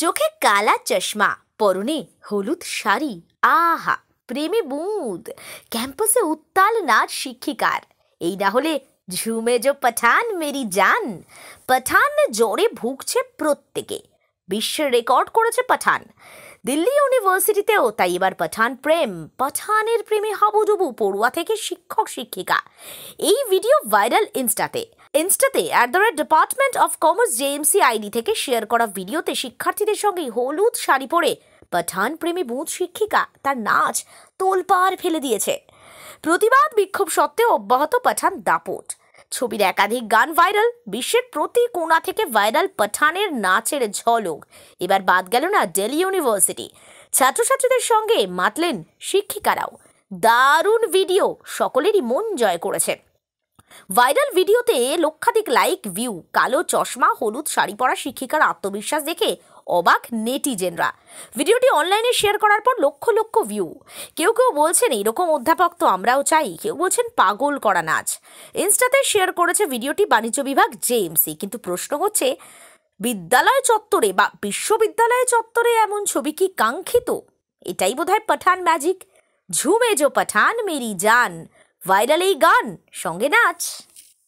চোখে কালা চশমা পরনে হলুদ শাড়ি আহা প্রেমে বুঁদ ক্যাম্পাসে উত্তাল নাচ শিক্ষিকার এই না হলে ঝুমে জো পাঠান মেরি জান পাঠান জ্বরে ভুগছে প্রত্যেকে বিশ্ব রেকর্ড করেছে পাঠান দিল্লি ইউনিভার্সিটিতেও তাই এবার পাঠান প্রেম পাঠানের প্রেমে হাবুডুবু পড়ুয়া থেকে শিক্ষক শিক্ষিকা এই ভিডিও ভাইরাল ইনস্টাতে ইনস্টাতে at the rate department of commerce JMC ID থেকে শেয়ার করা ভিডিওতে শিক্ষার্থীদের সঙ্গে হলুদ শাড়ি পরে পাঠান প্রেমী বুধ শিক্ষিকা তার নাচ তোলপাড় ফেলে দিয়েছে প্রতিবাদ বিক্ষোভ সত্ত্বেও অব্যাহত পাঠান দাপট ছবির একাধিক গান ভাইরাল বিশ্বের প্রতি কোণা থেকে ভাইরাল পাঠানের নাচের ঝলক এবার বাদ গেল না ডেলি ইউনিভার্সিটি ছাত্রছাত্রীদের সঙ্গে মাতলেন শিক্ষিকারাও দারুণ ভিডিও সকলেরই মন জয় করেছে ভাইরাল ভিডিওতে লক্ষাধিক লাইক ভিউ কালো চশমা হলুদ শাড়ি পরা শিক্ষিকার আত্মবিশ্বাস দেখে অবাক নেটিজেনরা ভিডিওটি অনলাইনে শেয়ার করার পর লক্ষ লক্ষ ভিউ কেউ কেউ বলছেন এইরকম অধ্যাপক তো আমরাও চাই কেউ বলছেন পাগল করা নাচ ইনস্টাতে শেয়ার করেছে ভিডিওটি বাণিজ্য বিভাগ জেএমসি কিন্তু প্রশ্ন হচ্ছে বিদ্যালয় চত্বরে বা বিশ্ববিদ্যালয় চত্বরে এমন ছবি কি কাঙ্ক্ষিত এটাই বোধহয় পাঠান ম্যাজিক ঝুমে জো পাঠান মেরি জান ভাইরাল এই গান সঙ্গে নাচ